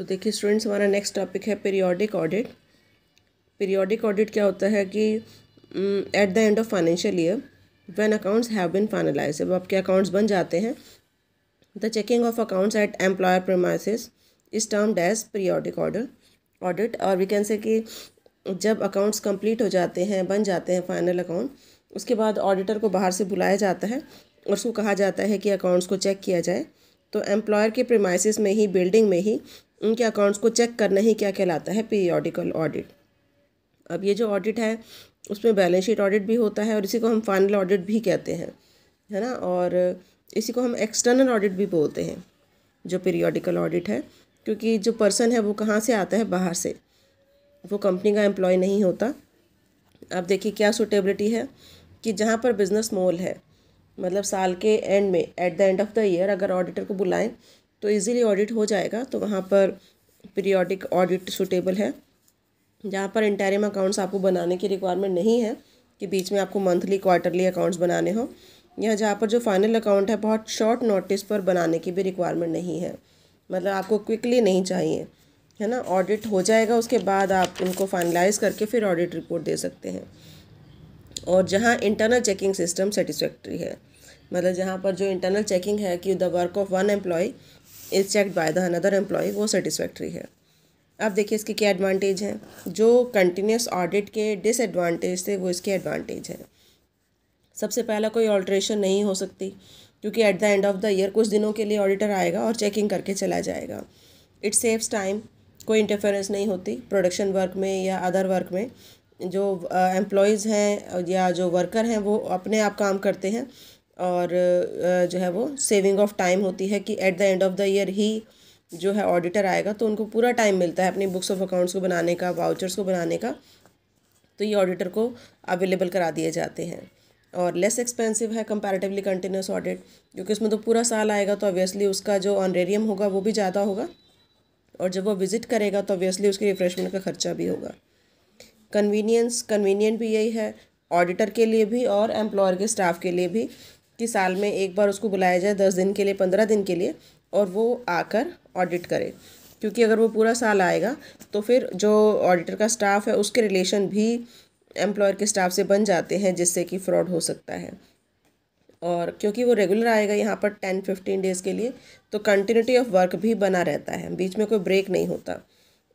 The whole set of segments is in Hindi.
तो देखिए स्टूडेंट्स हमारा नेक्स्ट टॉपिक है पीरियोडिक ऑडिट पीरियोडिक ऑडिट क्या होता है कि at the end of financial year when accounts have been finalise जब आपके अकाउंट्स बन जाते हैं the checking of accounts at employer premises is termed as periodic order audit और वी कैन से कि जब अकाउंट्स कंप्लीट हो जाते हैं बन जाते हैं फाइनल अकाउंट उसके बाद ऑडिटर को बाहर से बुलाया जाता है और उसको कहा जाता है कि अकाउंट्स को चेक किया जाए तो एम्प्लॉयर के प्रमाइसिस में ही बिल्डिंग में ही उनके अकाउंट्स को चेक करना ही क्या कहलाता है पीरियोडिकल ऑडिट अब ये जो ऑडिट है उसमें बैलेंस शीट ऑडिट भी होता है और इसी को हम फाइनल ऑडिट भी कहते हैं है ना और इसी को हम एक्सटर्नल ऑडिट भी बोलते हैं जो पीरियोडिकल ऑडिट है क्योंकि जो पर्सन है वो कहाँ से आता है बाहर से वो कंपनी का एम्प्लॉय नहीं होता अब देखिए क्या सुटेबिलिटी है कि जहाँ पर बिजनेस मॉल है मतलब साल के एंड में at the end of the year अगर ऑडिटर को बुलाएं तो इजीली ऑडिट हो जाएगा तो वहाँ पर पीरियोडिक ऑडिट सुटेबल है जहाँ पर इंटेरियम अकाउंट्स आपको बनाने की रिक्वायरमेंट नहीं है कि बीच में आपको मंथली क्वार्टरली अकाउंट्स बनाने हों या जहाँ पर जो फाइनल अकाउंट है बहुत शॉर्ट नोटिस पर बनाने की भी रिक्वायरमेंट नहीं है मतलब आपको क्विकली नहीं चाहिए है ना ऑडिट हो जाएगा उसके बाद आप उनको फाइनलाइज करके फिर ऑडिट रिपोर्ट दे सकते हैं और जहाँ इंटरनल चेकिंग सिस्टम सेटिस्फैक्ट्री है मतलब जहाँ पर जो इंटरनल चेकिंग है कि the work of one employee is checked by the another employee वो सेटिस्फैक्ट्री है अब देखिए इसके क्या एडवांटेज हैं जो कंटिन्यूस ऑडिट के डिसएडवांटेज थे वो इसके एडवांटेज हैं सबसे पहला कोई ऑल्ट्रेशन नहीं हो सकती क्योंकि at the end of the year कुछ दिनों के लिए ऑडिटर आएगा और चेकिंग करके चला जाएगा इट सेव्स टाइम कोई इंटरफेरेंस नहीं होती प्रोडक्शन वर्क में या अदर वर्क में जो एम्प्लॉयज़ uh, हैं या जो वर्कर हैं वो अपने आप काम करते हैं और जो है वो सेविंग ऑफ टाइम होती है कि at the end of the year ही जो है ऑडिटर आएगा तो उनको पूरा टाइम मिलता है अपनी बुक्स ऑफ अकाउंट्स को बनाने का वाउचर्स को बनाने का तो ये ऑडिटर को अवेलेबल करा दिए जाते हैं और लेस एक्सपेंसिव है कंपैरेटिवली कंटिन्यूस ऑडिट क्योंकि उसमें तो पूरा साल आएगा तो ऑब्वियसली उसका जो ऑनरेरियम होगा वो भी ज़्यादा होगा और जब वो विज़िट करेगा तो ऑब्वियसली उसकी रिफ्रेशमेंट का खर्चा भी होगा कन्वीनियंस कन्वीनियंट भी यही है ऑडिटर के लिए भी और एम्प्लॉयर के स्टाफ के लिए भी कि साल में एक बार उसको बुलाया जाए दस दिन के लिए पंद्रह दिन के लिए और वो आकर ऑडिट करे क्योंकि अगर वो पूरा साल आएगा तो फिर जो ऑडिटर का स्टाफ है उसके रिलेशन भी एम्प्लॉयर के स्टाफ से बन जाते हैं जिससे कि फ्रॉड हो सकता है और क्योंकि वो रेगुलर आएगा यहाँ पर टेन फिफ्टीन डेज़ के लिए तो कंटिन्यूटी ऑफ वर्क भी बना रहता है बीच में कोई ब्रेक नहीं होता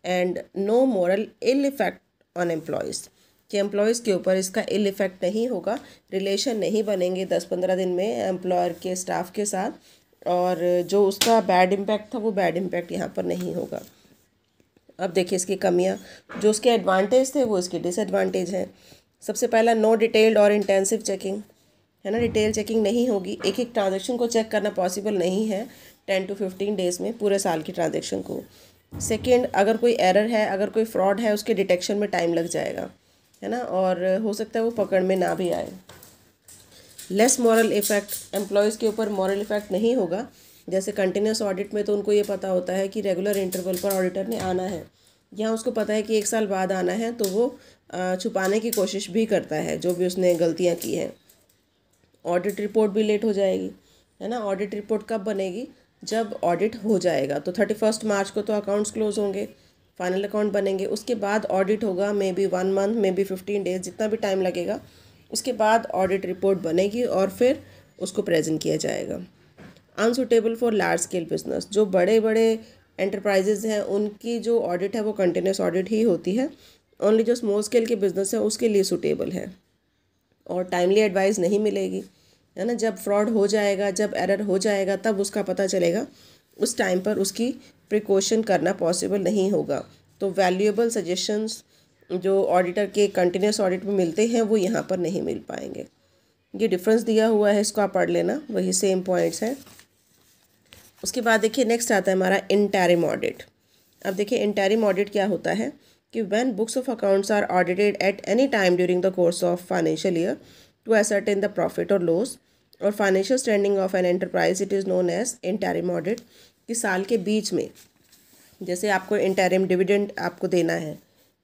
and no moral ill effect on employees कि एम्प्लॉयज़ के ऊपर इसका इल इफ़ेक्ट नहीं होगा रिलेशन नहीं बनेंगे दस पंद्रह दिन में एम्प्लॉयर के स्टाफ के साथ और जो उसका बैड इम्पैक्ट था वो बैड इम्पैक्ट यहाँ पर नहीं होगा अब देखिए इसकी कमियाँ जो उसके एडवांटेज थे वो इसके डिसएडवांटेज हैं सबसे पहला नो डिटेल्ड और इंटेंसिव चेकिंग है ना डिटेल चेकिंग नहीं होगी एक एक ट्रांजेक्शन को चेक करना पॉसिबल नहीं है टेन टू फिफ्टीन डेज़ में पूरे साल की ट्रांजेक्शन को सेकेंड अगर कोई एरर है अगर कोई फ्रॉड है उसके डिटेक्शन में टाइम लग जाएगा है ना और हो सकता है वो पकड़ में ना भी आए लेस मॉरल इफ़ेक्ट एम्प्लॉयज़ के ऊपर मॉरल इफ़ेक्ट नहीं होगा जैसे कंटिन्यूस ऑडिट में तो उनको ये पता होता है कि रेगुलर इंटरवल पर ऑडिटर ने आना है या उसको पता है कि एक साल बाद आना है तो वो छुपाने की कोशिश भी करता है जो भी उसने गलतियाँ की हैं ऑडिट रिपोर्ट भी लेट हो जाएगी है ना ऑडिट रिपोर्ट कब बनेगी जब ऑडिट हो जाएगा तो थर्टी फर्स्ट मार्च को तो अकाउंट्स क्लोज होंगे फाइनल अकाउंट बनेंगे उसके बाद ऑडिट होगा may be one month may be fifteen days जितना भी टाइम लगेगा उसके बाद ऑडिट रिपोर्ट बनेगी और फिर उसको प्रेजेंट किया जाएगा unsuitable for large scale business जो बड़े बड़े एंटरप्राइजेज हैं उनकी जो ऑडिट है वो कंटिन्यूस ऑडिट ही होती है ओनली जो स्मॉल स्केल के बिजनेस है उसके लिए सुटेबल है और टाइमली एडवाइस नहीं मिलेगी है ना जब फ्रॉड हो जाएगा जब एरर हो जाएगा तब उसका पता चलेगा उस टाइम पर उसकी प्रिकॉशन करना पॉसिबल नहीं होगा तो वैल्यूएबल सजेशंस जो ऑडिटर के कंटिन्यूस ऑडिट में मिलते हैं वो यहाँ पर नहीं मिल पाएंगे ये डिफरेंस दिया हुआ है इसको आप पढ़ लेना वही सेम पॉइंट्स हैं उसके बाद देखिए नेक्स्ट आता है हमारा इंटेरिम ऑडिट अब देखिए इंटेरिम ऑडिट क्या होता है कि when books of accounts are audited at any time during the course of financial year to ascertain the profit और लॉस और financial standing of an enterprise it is known as interim audit कि साल के बीच में जैसे आपको इंटेरिम डिविडेंड आपको देना है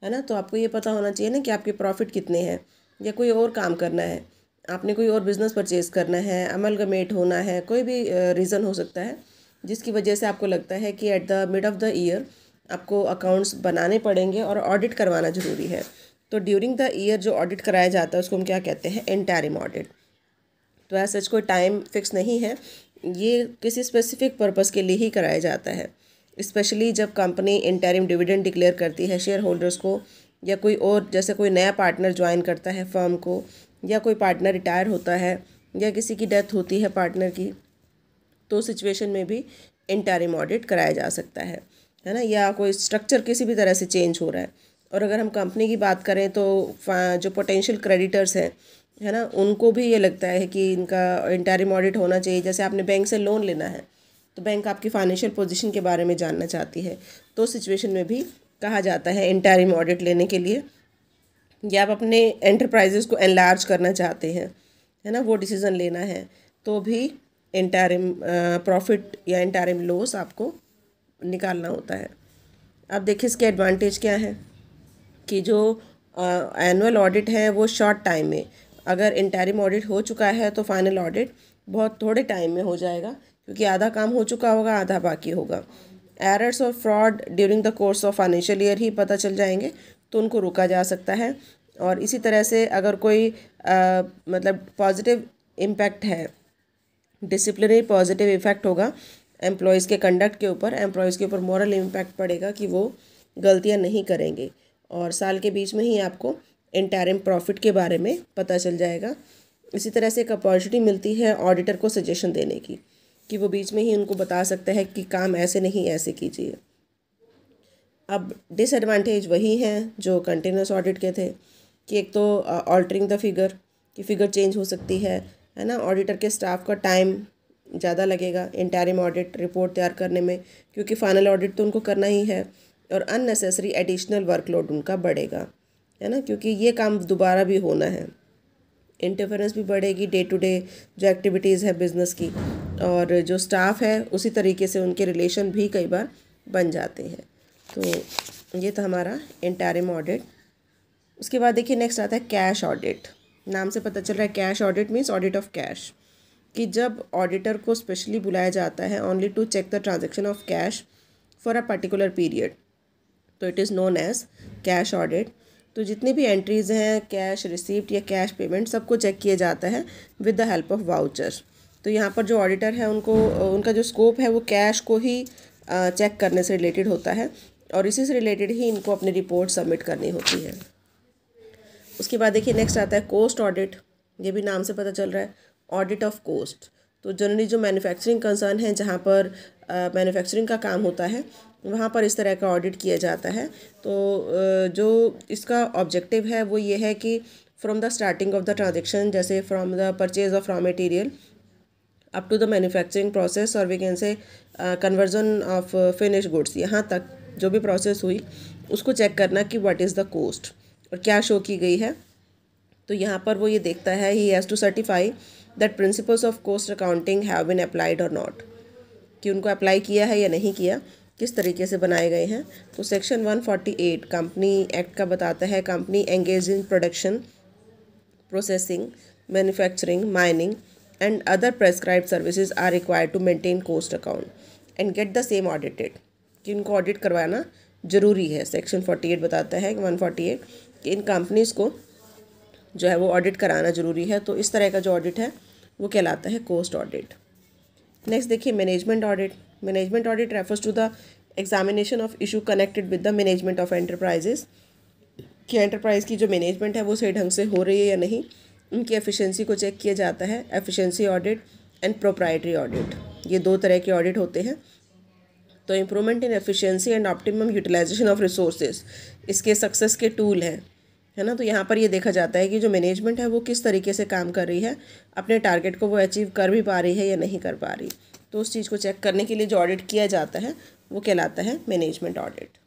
है ना तो आपको ये पता होना चाहिए ना कि आपके प्रॉफिट कितने हैं या कोई और काम करना है आपने कोई और बिज़नेस परचेज करना है अमलगमेट होना है कोई भी रीज़न हो सकता है जिसकी वजह से आपको लगता है कि at the mid of the year आपको अकाउंट्स बनाने पड़ेंगे और ऑडिट करवाना ज़रूरी है तो ड्यूरिंग द ईयर जो ऑडिट कराया जाता है उसको हम क्या कहते हैं इंटेरिम ऑडिट तो ऐसा सच कोई टाइम फिक्स नहीं है ये किसी स्पेसिफिक पर्पज़ के लिए ही कराया जाता है स्पेशली जब कंपनी इंटरिम डिविडेंड डिक्लेयर करती है शेयर होल्डर्स को या कोई और जैसे कोई नया पार्टनर ज्वाइन करता है फर्म को या कोई पार्टनर रिटायर होता है या किसी की डेथ होती है पार्टनर की तो सिचुएशन में भी इंटारिम ऑडिट कराया जा सकता है है ना या कोई स्ट्रक्चर किसी भी तरह से चेंज हो रहा है और अगर हम कंपनी की बात करें तो जो पोटेंशियल क्रेडिटर्स हैं है ना उनको भी ये लगता है कि इनका इंटरिम ऑडिट होना चाहिए जैसे आपने बैंक से लोन लेना है तो बैंक आपकी फाइनेंशियल पोजीशन के बारे में जानना चाहती है तो सिचुएशन में भी कहा जाता है इंटरिम ऑडिट लेने के लिए या आप अपने एंटरप्राइजेस को एनलार्ज करना चाहते हैं है ना वो डिसीज़न लेना है तो भी इंटरिम प्रॉफिट या इंटरिम लॉस आपको निकालना होता है अब देखिए इसके एडवांटेज क्या है कि जो एनुअल ऑडिट है वो शॉर्ट टाइम में अगर इंटरिम ऑडिट हो चुका है तो फाइनल ऑडिट बहुत थोड़े टाइम में हो जाएगा क्योंकि आधा काम हो चुका होगा आधा बाकी होगा एरर्स और fraud during the course of financial year ही पता चल जाएंगे तो उनको रोका जा सकता है और इसी तरह से अगर कोई आ, मतलब पॉजिटिव इम्पैक्ट है डिसिप्लिनरी पॉजिटिव इफेक्ट होगा एम्प्लॉयज़ के कंडक्ट के ऊपर एम्प्लॉयज़ के ऊपर मॉरल इम्पैक्ट पड़ेगा कि वो गलतियाँ नहीं करेंगे और साल के बीच में ही आपको इंटरम प्रॉफिट के बारे में पता चल जाएगा इसी तरह से एक अपॉर्चुनिटी मिलती है ऑडिटर को सजेशन देने की कि वो बीच में ही उनको बता सकता है कि काम ऐसे नहीं ऐसे कीजिए अब डिसएडवांटेज वही हैं जो कंटिन्यूस ऑडिट के थे कि एक तो ऑल्टरिंग द फिगर कि फिगर चेंज हो सकती है है ना ऑडिटर के स्टाफ का टाइम ज़्यादा लगेगा इंटारिम ऑडिट रिपोर्ट तैयार करने में क्योंकि फाइनल ऑडिट तो उनको करना ही है और अननेसेसरी एडिशनल वर्कलोड उनका बढ़ेगा है ना क्योंकि ये काम दोबारा भी होना है इंटरफेरेंस भी बढ़ेगी डे टू डे जो एक्टिविटीज़ है बिज़नेस की और जो स्टाफ है उसी तरीके से उनके रिलेशन भी कई बार बन जाते हैं तो ये था हमारा इंटारिम ऑडिट उसके बाद देखिए नेक्स्ट आता है कैश ऑडिट नाम से पता चल रहा है cash audit means audit of cash कि जब ऑडिटर को स्पेशली बुलाया जाता है only to check the transaction of cash for a particular period तो it is known as cash audit तो जितनी भी एंट्रीज़ हैं कैश रिसिप्ट या कैश पेमेंट सबको चेक किया जाता है with the help of voucher तो यहाँ पर जो ऑडिटर है उनको उनका जो स्कोप है वो कैश को ही चेक करने से रिलेटेड होता है और इसी से रिलेटेड ही इनको अपनी रिपोर्ट सबमिट करनी होती है उसके बाद देखिए नेक्स्ट आता है कोस्ट ऑडिट ये भी नाम से पता चल रहा है ऑडिट ऑफ कोस्ट तो जनरली जो मैन्युफैक्चरिंग कंसर्न है जहाँ पर मैन्युफैक्चरिंग का काम होता है वहाँ पर इस तरह का ऑडिट किया जाता है तो uh, जो इसका ऑब्जेक्टिव है वो ये है कि from the starting of the transaction जैसे from the purchase of raw material up to the manufacturing process और we can say conversion of finish goods यहाँ तक जो भी प्रोसेस हुई उसको चेक करना कि व्हाट इज़ द कोस्ट और क्या शो की गई है तो यहाँ पर वो ये देखता है he has to certify that principles of cost accounting have been applied और नॉट कि उनको अप्लाई किया है या नहीं किया किस तरीके से बनाए गए हैं तो सेक्शन 148 कंपनी एक्ट का बताता है company engage in production processing manufacturing mining and other prescribe services are required to maintain cost account and get the same audited कि उनको ऑडिट करवाना ज़रूरी है सेक्शन 48 बताता है 148 कि इन कंपनीज़ को जो है वो ऑडिट कराना ज़रूरी है तो इस तरह का जो ऑडिट है वो कहलाता है कोस्ट ऑडिट नेक्स्ट देखिए management audit management audit refers to the examination of issue connected with the management of enterprises कि एंटरप्राइज़ की जो मैनेजमेंट है वो सही ढंग से हो रही है या नहीं उनकी एफिशिएंसी को चेक किया जाता है efficiency audit and proprietary audit ये दो तरह के ऑडिट होते हैं तो improvement in efficiency and optimum utilisation of resources इसके सक्सेस के टूल हैं है ना तो यहाँ पर ये देखा जाता है कि जो मैनेजमेंट है वो किस तरीके से काम कर रही है अपने टारगेट को वो अचीव कर भी पा रही है या नहीं कर पा रही तो उस चीज़ को चेक करने के लिए जो ऑडिट किया जाता है वो कहलाता है मैनेजमेंट ऑडिट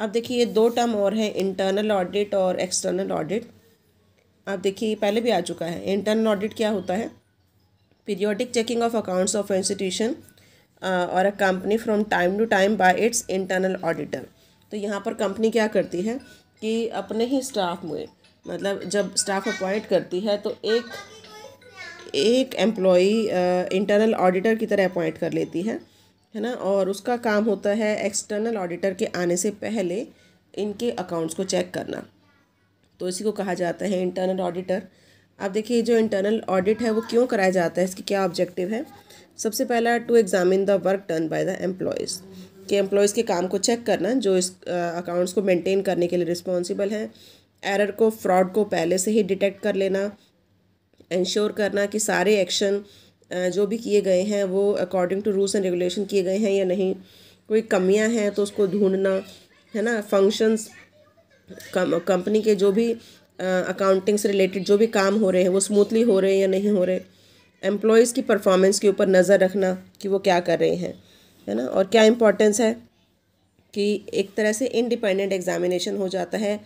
अब देखिए ये दो टर्म और हैं इंटरनल ऑडिट और एक्सटर्नल ऑडिट आप देखिए पहले भी आ चुका है इंटरनल ऑडिट क्या होता है periodic checking of accounts of institution और a company from time to time by its internal auditor तो यहाँ पर कंपनी क्या करती है कि अपने ही स्टाफ में मतलब जब स्टाफ अपॉइंट करती है तो एक एक एम्प्लॉय इंटरनल ऑडिटर की तरह अपॉइंट कर लेती है है ना और उसका काम होता है एक्सटर्नल ऑडिटर के आने से पहले इनके अकाउंट्स को चेक करना तो इसी को कहा जाता है इंटरनल ऑडिटर आप देखिए जो इंटरनल ऑडिट है वो क्यों कराया जाता है इसकी क्या ऑब्जेक्टिव है सबसे पहला to examine the work done by the employees के एम्प्लॉयज़ के काम को चेक करना जो इस अकाउंट्स को मेंटेन करने के लिए रिस्पॉन्सिबल हैं एरर को फ्रॉड को पहले से ही डिटेक्ट कर लेना इंश्योर करना कि सारे एक्शन जो भी किए गए हैं वो according to rules and regulation किए गए हैं या नहीं कोई कमियां हैं तो उसको ढूंढना है ना फंक्शंस कंपनी के जो भी अकाउंटिंग से रिलेटेड जो भी काम हो रहे हैं वो स्मूथली हो रहे हैं या नहीं हो रहे एम्प्लॉयज़ की परफॉर्मेंस के ऊपर नज़र रखना कि वो क्या कर रहे हैं है ना और क्या इम्पोर्टेंस है कि एक तरह से इंडिपेंडेंट एग्जामिनेशन हो जाता है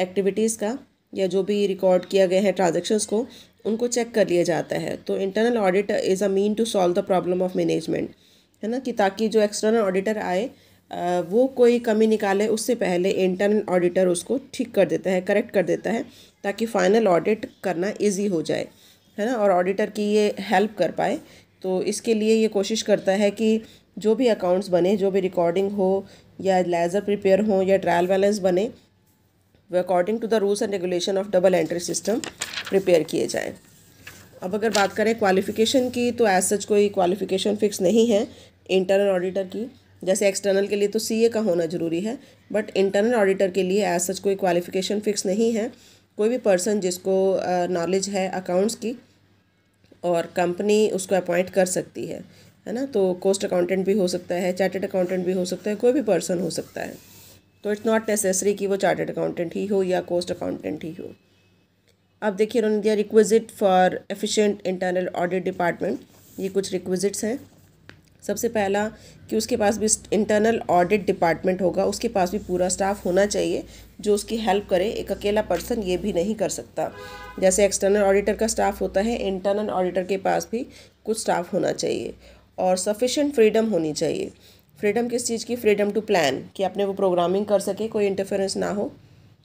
एक्टिविटीज़ का या जो भी रिकॉर्ड किया गया है ट्रांजेक्शन्स को उनको चेक कर लिया जाता है तो internal audit is a mean to solve the problem of management है ना कि ताकि जो एक्सटर्नल ऑडिटर आए वो कोई कमी निकाले उससे पहले इंटरनल ऑडिटर उसको ठीक कर देता है करेक्ट कर देता है ताकि फाइनल ऑडिट करना इजी हो जाए है ना और ऑडिटर की ये हेल्प कर पाए तो इसके लिए ये कोशिश करता है कि जो भी अकाउंट्स बने जो भी रिकॉर्डिंग हो या लेज़र प्रिपेयर हो या ट्रायल बैलेंस बने वो according to the rules and regulation of double entry system prepare किए जाएँ अब अगर बात करें क्वालिफ़िकेशन की तो एज सच कोई क्वालिफ़िकेशन फिक्स नहीं है इंटरनल ऑडिटर की जैसे एक्सटर्नल के लिए तो सीए का होना ज़रूरी है बट इंटरनल ऑडिटर के लिए एज सच कोई क्वालिफ़िकेशन फ़िक्स नहीं है कोई भी पर्सन जिसको नॉलेज है अकाउंट्स की और कंपनी उसको अपॉइंट कर सकती है है ना तो कोस्ट अकाउंटेंट भी हो सकता है चार्टेड अकाउंटेंट भी हो सकता है कोई भी पर्सन हो सकता है तो इट्स नॉट नेसेसरी कि वो चार्टेड अकाउंटेंट ही हो या कोस्ट अकाउंटेंट ही हो अब देखिए उन्होंने दिया requisite for efficient internal audit department ये कुछ रिक्विजिट्स हैं सबसे पहला कि उसके पास भी इंटरनल ऑडिट डिपार्टमेंट होगा उसके पास भी पूरा स्टाफ होना चाहिए जो उसकी हेल्प करे एक अकेला पर्सन ये भी नहीं कर सकता जैसे एक्सटर्नल ऑडिटर का स्टाफ होता है इंटरनल ऑडिटर के पास भी कुछ स्टाफ होना चाहिए और सफिशेंट फ्रीडम होनी चाहिए फ्रीडम किस चीज़ की फ्रीडम टू प्लान कि अपने वो प्रोग्रामिंग कर सके कोई इंटरफेरेंस ना हो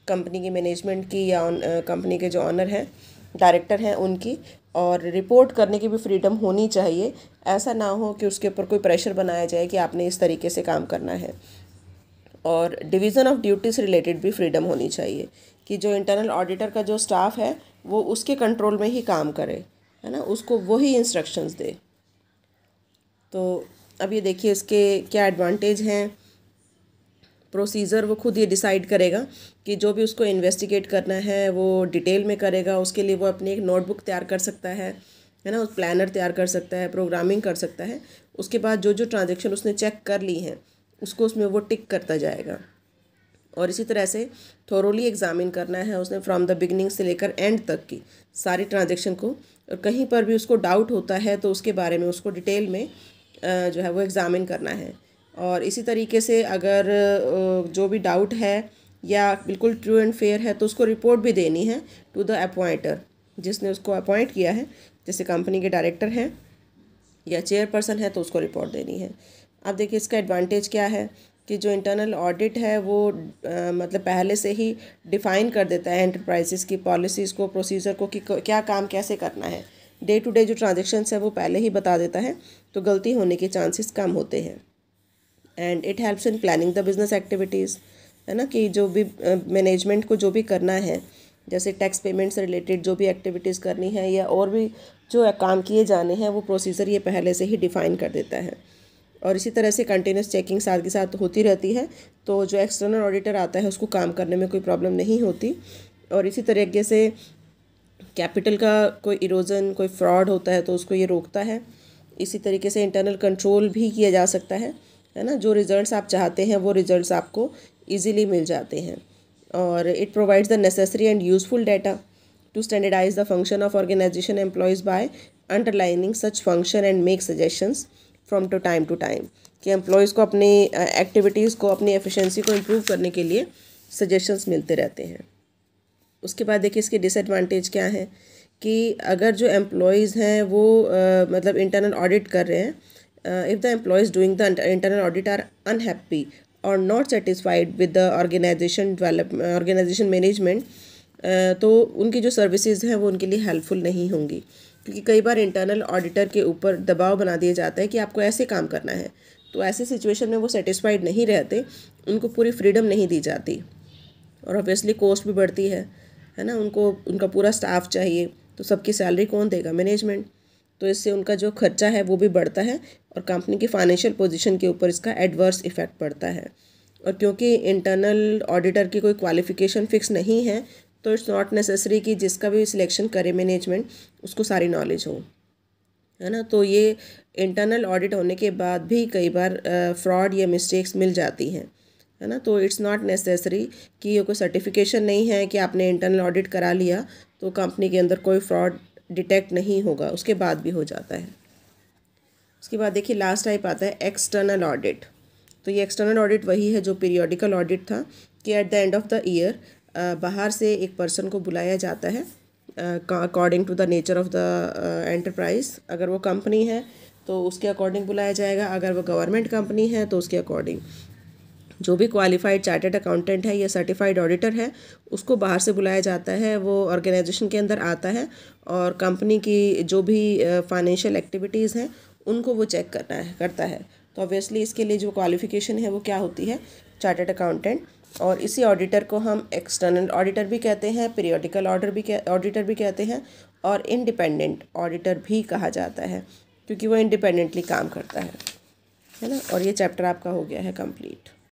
कंपनी की मैनेजमेंट की या कंपनी के जो ऑनर हैं डायरेक्टर हैं उनकी और रिपोर्ट करने की भी फ्रीडम होनी चाहिए ऐसा ना हो कि उसके ऊपर कोई प्रेशर बनाया जाए कि आपने इस तरीके से काम करना है और डिवीज़न ऑफ ड्यूटीज़ रिलेटेड भी फ्रीडम होनी चाहिए कि जो इंटरनल ऑडिटर का जो स्टाफ है वो उसके कंट्रोल में ही काम करे है ना उसको वही इंस्ट्रक्शंस दे तो अब ये देखिए इसके क्या एडवांटेज हैं प्रोसीजर वो खुद ये डिसाइड करेगा कि जो भी उसको इन्वेस्टिगेट करना है वो डिटेल में करेगा उसके लिए वो अपनी एक नोटबुक तैयार कर सकता है है ना उस प्लानर तैयार कर सकता है प्रोग्रामिंग कर सकता है उसके बाद जो जो ट्रांजेक्शन उसने चेक कर ली हैं उसको उसमें वो टिक करता जाएगा और इसी तरह से थोरोली एग्ज़ामिन करना है उसने फ्रॉम द बिगनिंग से लेकर एंड तक की सारी ट्रांजेक्शन को और कहीं पर भी उसको डाउट होता है तो उसके बारे में उसको डिटेल में जो है वो एग्ज़ामिन करना है और इसी तरीके से अगर जो भी डाउट है या बिल्कुल ट्रू एंड फेयर है तो उसको रिपोर्ट भी देनी है टू द अपॉइंटर जिसने उसको अपॉइंट किया है जैसे कंपनी के डायरेक्टर हैं या चेयरपर्सन है तो उसको रिपोर्ट देनी है अब देखिए इसका एडवांटेज क्या है कि जो इंटरनल ऑडिट है वो आ, मतलब पहले से ही डिफ़ाइन कर देता है एंटरप्राइजेस की पॉलिसीज़ को प्रोसीजर को कि क्या काम कैसे करना है डे टू डे जो ट्रांजेक्शन्स है वो पहले ही बता देता है तो गलती होने के चांसेस कम होते हैं and it helps in planning the business activities है ना कि जो भी मैनेजमेंट uh, को जो भी करना है जैसे टैक्स पेमेंट से रिलेटेड जो भी एक्टिविटीज़ करनी है या और भी जो काम किए जाने हैं वो प्रोसीजर ये पहले से ही डिफ़ाइन कर देता है और इसी तरह से कंटिन्यूस चेकिंग साथ के साथ होती रहती है तो जो एक्सटर्नल ऑडिटर आता है उसको काम करने में कोई प्रॉब्लम नहीं होती और इसी तरीके से कैपिटल का कोई इरोजन कोई फ्रॉड होता है तो उसको ये रोकता है इसी तरीके से इंटरनल कंट्रोल भी किया जा सकता है है ना जो रिज़ल्ट्स आप चाहते हैं वो रिज़ल्ट्स आपको इजीली मिल जाते हैं और it provides the necessary and useful data to standardise the function of organisation employees by underlining such function and make suggestions from to time to time कि एम्प्लॉयज़ को अपने एक्टिविटीज़ uh, को अपनी एफिशिएंसी को इम्प्रूव करने के लिए सजेशंस मिलते रहते हैं उसके बाद देखिए इसके डिसएडवांटेज क्या हैं कि अगर जो एम्प्लॉयज़ हैं वो uh, मतलब इंटरनल ऑडिट कर रहे हैं if the employees doing the internal audit are unhappy और not satisfied with the organisation develop organisation management तो उनकी जो सर्विसेज हैं वो उनके लिए हेल्पफुल नहीं होंगी क्योंकि कई बार इंटरनल ऑडिटर के ऊपर दबाव बना दिया जाता है कि आपको ऐसे काम करना है तो ऐसे सिचुएशन में वो सेटिस्फाइड नहीं रहते उनको पूरी फ्रीडम नहीं दी जाती और ऑब्वियसली कॉस्ट भी बढ़ती है है ना उनको उनका पूरा स्टाफ चाहिए तो सबकी सैलरी कौन देगा मैनेजमेंट तो इससे उनका जो खर्चा है वो भी बढ़ता है और कंपनी की फाइनेंशियल पोजिशन के ऊपर इसका एडवर्स इफेक्ट पड़ता है और क्योंकि इंटरनल ऑडिटर की कोई क्वालिफिकेशन फिक्स नहीं है तो इट्स नॉट नेसेसरी कि जिसका भी सिलेक्शन करे मैनेजमेंट उसको सारी नॉलेज हो है ना तो ये इंटरनल ऑडिट होने के बाद भी कई बार फ्रॉड या मिस्टेक्स मिल जाती हैं है ना तो इट्स नॉट नेसेसरी कि ये कोई सर्टिफिकेशन नहीं है कि आपने इंटरनल ऑडिट करा लिया तो कंपनी के अंदर कोई फ्रॉड डिटेक्ट नहीं होगा उसके बाद भी हो जाता है उसके बाद देखिए लास्ट टाइप आता है एक्सटर्नल ऑडिट तो ये एक्सटर्नल ऑडिट वही है जो पीरियोडिकल ऑडिट था कि at the end of the year बाहर से एक पर्सन को बुलाया जाता है according to the nature of the enterprise अगर वो कंपनी है तो उसके अकॉर्डिंग बुलाया जाएगा अगर वो गवर्नमेंट कंपनी है तो उसके अकॉर्डिंग जो भी क्वालिफाइड चार्टेड अकाउंटेंट है या सर्टिफाइड ऑडिटर है उसको बाहर से बुलाया जाता है वो ऑर्गेनाइजेशन के अंदर आता है और कंपनी की जो भी फाइनेंशियल एक्टिविटीज़ हैं उनको वो चेक करना है करता है तो ऑब्वियसली इसके लिए जो क्वालिफिकेशन है वो क्या होती है चार्टेड अकाउंटेंट और इसी ऑडिटर को हम एक्सटर्नल ऑडिटर भी कहते हैं पीरियडिकल ऑर्डर भी ऑडिटर भी कहते हैं और इंडिपेंडेंट ऑडिटर भी कहा जाता है क्योंकि वो इंडिपेंडेंटली काम करता है है ना और ये चैप्टर आपका हो गया है कंप्लीट